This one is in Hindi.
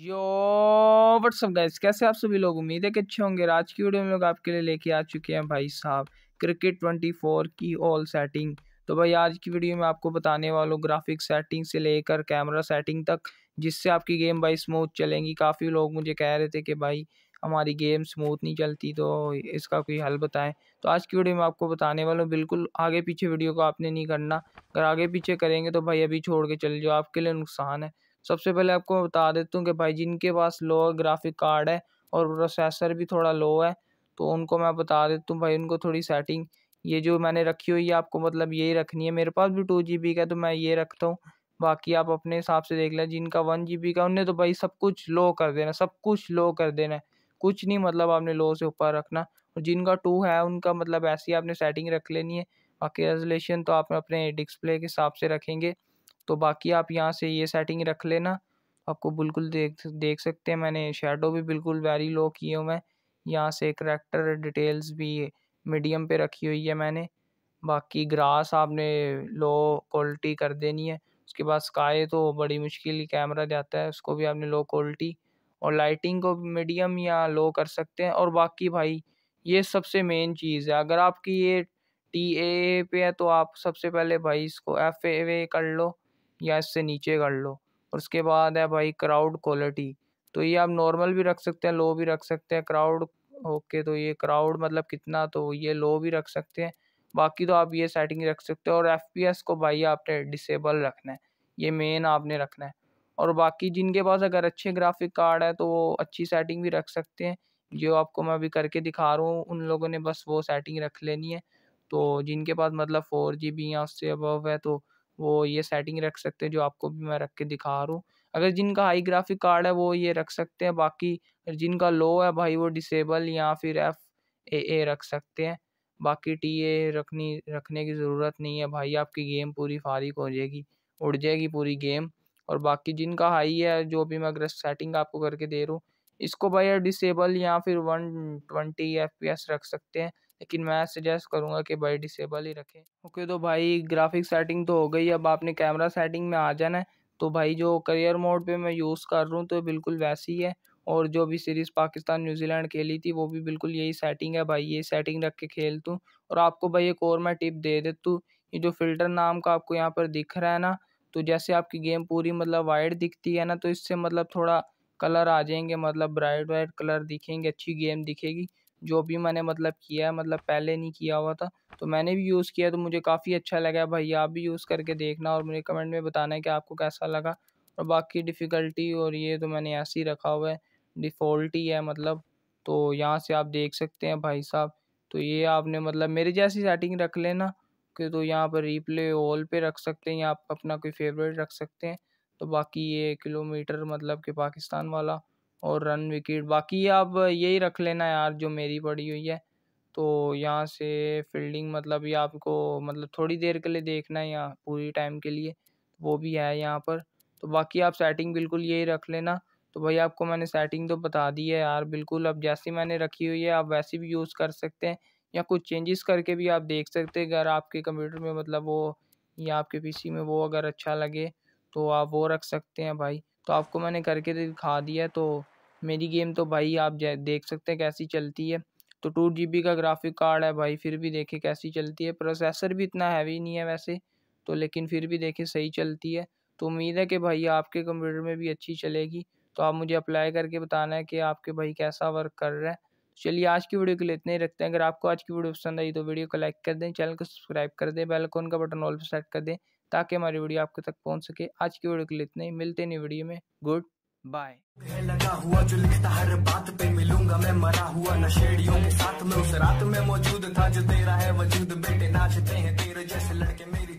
यो व्हाट्सअप गाइस कैसे आप सभी लोग उम्मीद है कि अच्छे होंगे आज की वीडियो में लोग आपके लिए लेके आ चुके हैं भाई साहब क्रिकेट 24 की ऑल सेटिंग तो भाई आज की वीडियो में आपको बताने वाला हूँ ग्राफिक सेटिंग से लेकर कैमरा सेटिंग तक जिससे आपकी गेम भाई स्मूथ चलेंगी काफ़ी लोग मुझे कह रहे थे कि भाई हमारी गेम स्मूथ नहीं चलती तो इसका कोई हल बताएं तो आज की वीडियो में आपको बताने वाला हूँ बिल्कुल आगे पीछे वीडियो को आपने नहीं करना अगर आगे पीछे करेंगे तो भाई अभी छोड़ के चले जाओ आपके लिए नुकसान है सबसे पहले आपको बता देता हूँ कि भाई जिनके पास लो ग्राफिक कार्ड है और प्रोसेसर भी थोड़ा लो है तो उनको मैं बता देता हूँ भाई उनको थोड़ी सेटिंग ये जो मैंने रखी हुई है आपको मतलब यही रखनी है मेरे पास भी टू जी बी का तो मैं ये रखता हूँ बाकी आप अपने हिसाब से देख लें जिनका वन जी बी का उनने तो भाई सब कुछ लो कर देना सब कुछ लो कर देना है कुछ नहीं मतलब आपने लो से ऊपर रखना और जिनका टू है उनका मतलब ऐसी आपने सेटिंग रख लेनी है बाकी रेजोलेशन तो आप अपने डिस्प्ले के हिसाब से रखेंगे तो बाकी आप यहाँ से ये सेटिंग रख लेना आपको बिल्कुल देख देख सकते हैं मैंने शेडो भी बिल्कुल वेरी लो किए हुए हैं यहाँ से करेक्टर डिटेल्स भी मीडियम पे रखी हुई है मैंने बाकी ग्रास आपने लो क्वालिटी कर देनी है उसके बाद स्काई तो बड़ी मुश्किल कैमरा जाता है उसको भी आपने लो क्वालिटी और लाइटिंग को मीडियम या लो कर सकते हैं और बाकी भाई ये सबसे मेन चीज़ है अगर आपकी ये टी ए पे है तो आप सबसे पहले भाई इसको एफ ए कर लो या इससे नीचे कर लो और उसके बाद है भाई क्राउड क्वालिटी तो ये आप नॉर्मल भी रख सकते हैं लो भी रख सकते हैं क्राउड ओके तो ये क्राउड मतलब कितना तो ये लो भी रख सकते हैं बाकी तो आप ये सेटिंग रख सकते हो और एफ को भाई आपने डिसेबल रखना है ये मेन आपने रखना है और बाकी जिनके पास अगर अच्छे ग्राफिक कार्ड है तो वो अच्छी सेटिंग भी रख सकते हैं जो आपको मैं अभी करके दिखा रहा हूँ उन लोगों ने बस वो सेटिंग रख लेनी है तो जिनके पास मतलब फोर जी बी या उससे अबव है तो वो ये सेटिंग रख सकते हैं जो आपको भी मैं रख के दिखा रहा हूँ अगर जिनका हाई ग्राफिक कार्ड है वो ये रख सकते हैं बाकी जिनका लो है भाई वो डिसेबल या फिर एफ ए ए रख सकते हैं बाकी टी ए रखनी रखने की ज़रूरत नहीं है भाई आपकी गेम पूरी फारिक हो जाएगी उड़ जाएगी पूरी गेम और बाकी जिनका हाई है जो भी मैं अगर सेटिंग आपको करके दे रहा हूँ इसको भाई डिसेबल या फिर one twenty F P S रख सकते हैं लेकिन मैं सजेस्ट करूँगा कि भाई डिसेबल ही रखें ओके तो भाई ग्राफिक सेटिंग तो हो गई अब आपने कैमरा सेटिंग में आ जाना है तो भाई जो करियर मोड पे मैं यूज़ कर रहा हूँ तो बिल्कुल वैसी है और जो भी सीरीज़ पाकिस्तान न्यूजीलैंड खेली थी वो भी बिल्कुल यही सेटिंग है भाई ये सेटिंग रख के खेल तूँ और आपको भाई एक और मैं टिप दे दे हूँ ये जो फ़िल्टर नाम का आपको यहाँ पर दिख रहा है ना तो जैसे आपकी गेम पूरी मतलब वाइट दिखती है ना तो इससे मतलब थोड़ा कलर आ जाएंगे मतलब ब्राइट वाइट कलर दिखेंगे अच्छी गेम दिखेगी जो भी मैंने मतलब किया है मतलब पहले नहीं किया हुआ था तो मैंने भी यूज़ किया तो मुझे काफ़ी अच्छा लगा भाई आप भी यूज़ करके देखना और मुझे कमेंट में बताना है कि आपको कैसा लगा और बाकी डिफ़िकल्टी और ये तो मैंने ऐसे ही रखा हुआ है डिफ़ॉल्ट ही है मतलब तो यहाँ से आप देख सकते हैं भाई साहब तो ये आपने मतलब मेरे जैसी सेटिंग रख लेना कि तो यहाँ पर रिप्ले ऑल पे रख सकते हैं या आप अपना कोई फेवरेट रख सकते हैं तो बाकी ये किलोमीटर मतलब कि पाकिस्तान वाला और रन विकेट बाकी आप यही रख लेना यार जो मेरी पड़ी हुई है तो यहाँ से फील्डिंग मतलब ये आपको मतलब थोड़ी देर के लिए देखना है यहाँ पूरी टाइम के लिए वो भी है यहाँ पर तो बाकी आप सेटिंग बिल्कुल यही रख लेना तो भाई आपको मैंने सेटिंग तो बता दी है यार बिल्कुल अब जैसी मैंने रखी हुई है आप वैसी भी यूज़ कर सकते हैं या कुछ चेंजेस करके भी आप देख सकते हैं अगर आपके कंप्यूटर में मतलब वो या आपके पीसी में वो अगर अच्छा लगे तो आप वो रख सकते हैं भाई तो आपको मैंने करके दिखा दिया है तो मेरी गेम तो भाई आप देख सकते हैं कैसी चलती है तो टू जी का ग्राफिक कार्ड है भाई फिर भी देखे कैसी चलती है प्रोसेसर भी इतना हैवी नहीं है वैसे तो लेकिन फिर भी देखे सही चलती है तो उम्मीद है कि भाई आपके कंप्यूटर में भी अच्छी चलेगी तो आप मुझे अप्लाई करके बताना है कि आपके भाई कैसा वर्क कर रहा है चलिए आज की वीडियो के लिए इतने ही रखते हैं अगर आपको आज की वीडियो पसंद आई तो वीडियो को लाइक कर दें चैनल को सब्सक्राइब कर दें बेल आइकन का बटन ऑल पर सेट कर दें ताकि हमारी वीडियो आपके तक पहुँच सके आज की वीडियो के लिए इतने ही मिलते नहीं वीडियो में गुड बाय लगा हुआ जो लिखता हर बात पे मिलूंगा मैं मरा हुआ नशेड़ियों के साथ में उस रात में मौजूद था जो तेरा है वजूद बेटे नाचते हैं तेरे जैसे लड़के मेरी